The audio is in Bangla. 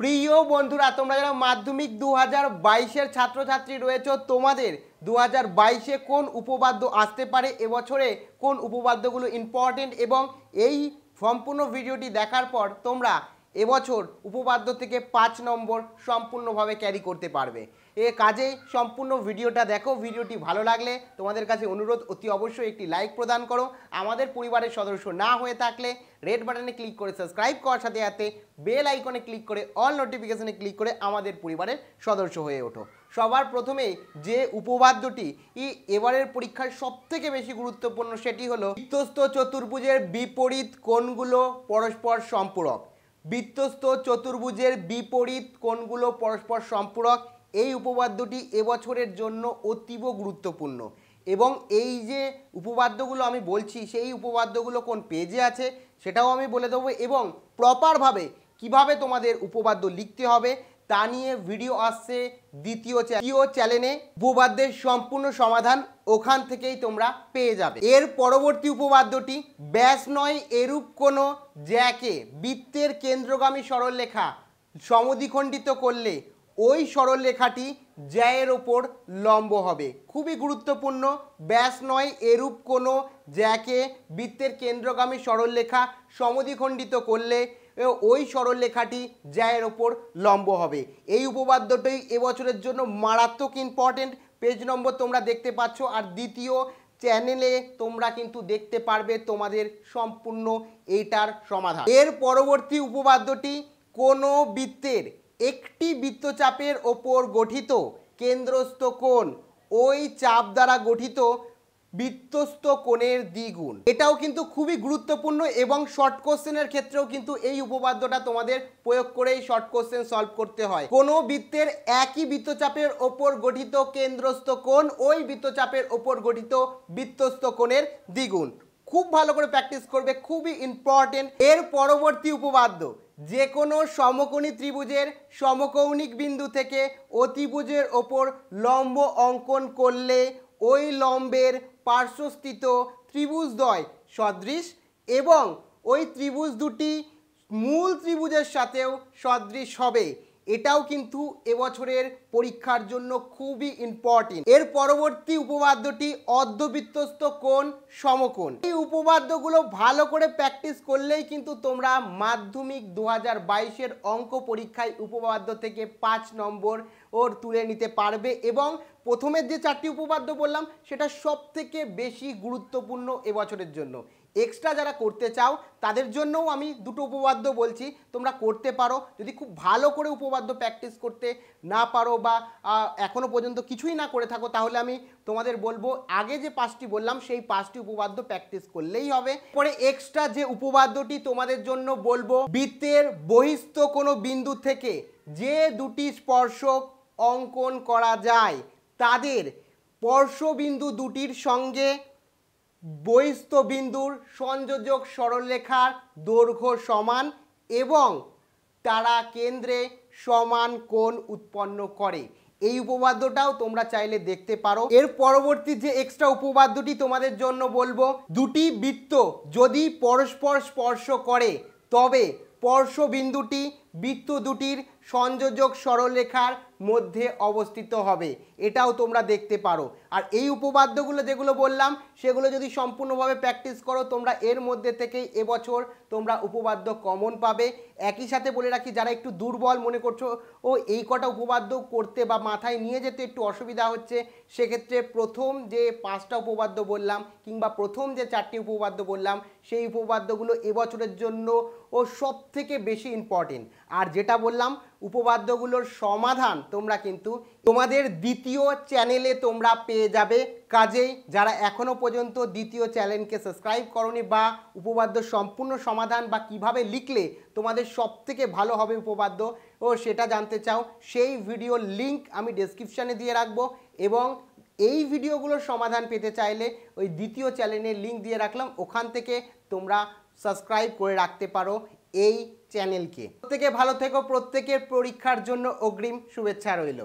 প্রিয় বন্ধুরা তোমরা যারা মাধ্যমিক দু হাজার বাইশের ছাত্রছাত্রী রয়েছ তোমাদের দু হাজার বাইশে কোন উপবাদ্য আসতে পারে এবছরে কোন উপবাদ্যগুলো ইম্পর্টেন্ট এবং এই সম্পূর্ণ ভিডিওটি দেখার পর তোমরা এবছর উপপাদ্য থেকে পাঁচ নম্বর সম্পূর্ণভাবে ক্যারি করতে পারবে এ কাজেই সম্পূর্ণ ভিডিওটা দেখো ভিডিওটি ভালো লাগলে তোমাদের কাছে অনুরোধ অতি অবশ্যই একটি লাইক প্রদান করো আমাদের পরিবারের সদস্য না হয়ে থাকলে রেড বাটনে ক্লিক করে সাবস্ক্রাইব করার সাথে সাথে বেল আইকনে ক্লিক করে অল নোটিফিকেশনে ক্লিক করে আমাদের পরিবারের সদস্য হয়ে ওঠো সবার প্রথমে যে উপবাদ্যটি ই এবারের পরীক্ষার সবথেকে বেশি গুরুত্বপূর্ণ সেটি হলো বৃত্তস্থ চতুর্ভুজের বিপরীত কোণগুলো পরস্পর সম্পূরক বিত্তস্ত চতুর্ভুজের বিপরীত কোণগুলো পরস্পর সম্পূরক এই উপপাদ্যটি এবছরের জন্য অতীব গুরুত্বপূর্ণ এবং এই যে উপপাদ্যগুলো আমি বলছি সেই উপপাদ্যগুলো কোন পেজে আছে সেটাও আমি বলে দেবো এবং প্রপারভাবে কিভাবে তোমাদের উপপাদ্য লিখতে হবে তা নিয়ে ভিডিও আসছে দ্বিতীয় দ্বিতীয় চ্যানেলে উপবাদ্যের সম্পূর্ণ সমাধান ওখান থেকেই তোমরা পেয়ে যাবে এর পরবর্তী উপবাদ্যটি ব্যাস নয় এরূপ কোনো জ্যাকে বৃত্তের কেন্দ্রগামী সরলরেখা সমদ্বিখণ্ডিত করলে ওই সরলরেখাটি জ্যায়ের ওপর লম্ব হবে খুবই গুরুত্বপূর্ণ ব্যাস নয় এরূপ কোনো জ্যাকে বৃত্তের কেন্দ্রগামী সরলরেখা সমদ্বিখণ্ডিত করলে ওই সরলরেখাটি জ্যায়ের ওপর লম্ব হবে এই উপপাদ্যটাই এবছরের জন্য মারাত্মক ইম্পর্টেন্ট পেজ নম্বর তোমরা দেখতে পাচ্ছ আর দ্বিতীয় চ্যানেলে তোমরা কিন্তু দেখতে পারবে তোমাদের সম্পূর্ণ এইটার সমাধান এর পরবর্তী উপপাদ্যটি কোনো বৃত্তের একটি বৃত্তচাপের ওপর গঠিত কেন্দ্রস্থ কোণ ওই চাপ দ্বারা গঠিত বিত্তস্ত কোণের দ্বিগুণ এটাও কিন্তু খুবই গুরুত্বপূর্ণ এবং শর্ট কোশ্চেনের ক্ষেত্রেও কিন্তু এই উপপাদ্যটা তোমাদের প্রয়োগ করেই শর্ট কোশ্চেন সলভ করতে হয় কোনো বৃত্তের একই বৃত্তচাপের ওপর গঠিত কেন্দ্রস্থ কোণ ওই বৃত্তচাপের ওপর গঠিত বিত্তস্ত কোণের দ্বিগুণ খুব ভালো করে প্র্যাকটিস করবে খুবই ইম্পর্টেন্ট এর পরবর্তী উপপাদ্য যে কোনো সমকোণী ত্রিভুজের সমকৌণিক বিন্দু থেকে অতিভুজের ওপর লম্ব অঙ্কন করলে ওই লম্বের পার্শ্বস্থিত ত্রিভুজদ্বয় সদৃশ এবং ওই ত্রিভুজ দুটি মূল ত্রিভুজের সাথেও সদৃশ হবে এটাও কিন্তু এবছরের পরীক্ষার জন্য খুবই ইম্পর্টেন্ট এর পরবর্তী উপবাদ্যটি অর্ধবৃত্তস্থ কোণ সমকোণ এই উপপাদ্যগুলো ভালো করে প্র্যাকটিস করলেই কিন্তু তোমরা মাধ্যমিক দু হাজার অঙ্ক পরীক্ষায় উপপাদ্য থেকে পাঁচ নম্বর ওর তুলে নিতে পারবে এবং প্রথমের যে চারটি উপপাদ্য বললাম সেটা সব থেকে বেশি গুরুত্বপূর্ণ এবছরের জন্য এক্সট্রা যারা করতে চাও তাদের জন্যও আমি দুটো উপবাদ্য বলছি তোমরা করতে পারো যদি খুব ভালো করে উপবাদ্য প্র্যাকটিস করতে না পারো বা এখনও পর্যন্ত কিছুই না করে থাকো তাহলে আমি তোমাদের বলবো আগে যে পাঁচটি বললাম সেই পাঁচটি উপবাদ্য প্র্যাকটিস করলেই হবে পরে এক্সট্রা যে উপবাদ্যটি তোমাদের জন্য বলবো বৃত্তের বহিস্থ কোনো বিন্দু থেকে যে দুটি স্পর্শক অঙ্কন করা যায় তাদের স্পর্শবিন্দু দুটির সঙ্গে বিন্দুর সংযোজক সরলরেখার দৈর্ঘ্য সমান এবং তারা কেন্দ্রে সমান কোণ উৎপন্ন করে এই উপপাদ্যটাও তোমরা চাইলে দেখতে পারো এর পরবর্তী যে এক্সট্রা উপপাদ্যটি তোমাদের জন্য বলবো দুটি বৃত্ত যদি পরস্পর স্পর্শ করে তবে স্পর্শ বিন্দুটি বৃত্ত দুটির সংযোজক সরলরেখার মধ্যে অবস্থিত হবে এটাও তোমরা দেখতে পারো আর এই উপপাদ্যগুলো যেগুলো বললাম সেগুলো যদি সম্পূর্ণভাবে প্র্যাকটিস করো তোমরা এর মধ্যে থেকে এবছর তোমরা উপপাদ্য কমন পাবে একই সাথে বলে রাখি যারা একটু দুর্বল মনে করছো ও এই কটা উপপাদ্য করতে বা মাথায় নিয়ে যেতে একটু অসুবিধা হচ্ছে সেক্ষেত্রে প্রথম যে পাঁচটা উপপাদ্য বললাম কিংবা প্রথম যে চারটি উপপাদ্য বললাম সেই উপপাদ্যগুলো এবছরের জন্য ও সব থেকে বেশি ইম্পর্টেন্ট আর যেটা বললাম উপপাদ্যগুলোর সমাধান তোমরা কিন্তু তোমাদের দ্বিতীয় চ্যানেলে তোমরা পেয়ে যাবে কাজেই যারা এখনও পর্যন্ত দ্বিতীয় চ্যানেলকে সাবস্ক্রাইব করনি বা উপপাদ্য সম্পূর্ণ সমাধান বা কিভাবে লিখলে তোমাদের সবথেকে ভালো হবে উপপাদ্য ও সেটা জানতে চাও সেই ভিডিও লিংক আমি ডেসক্রিপশানে দিয়ে রাখবো এবং এই ভিডিওগুলোর সমাধান পেতে চাইলে ওই দ্বিতীয় চ্যানেলের লিঙ্ক দিয়ে রাখলাম ওখান থেকে তোমরা সাবস্ক্রাইব করে রাখতে পারো এই চ্যানেলকে প্রত্যেকে ভালো থেকো প্রত্যেকের পরীক্ষার জন্য অগ্রিম শুভেচ্ছা রইল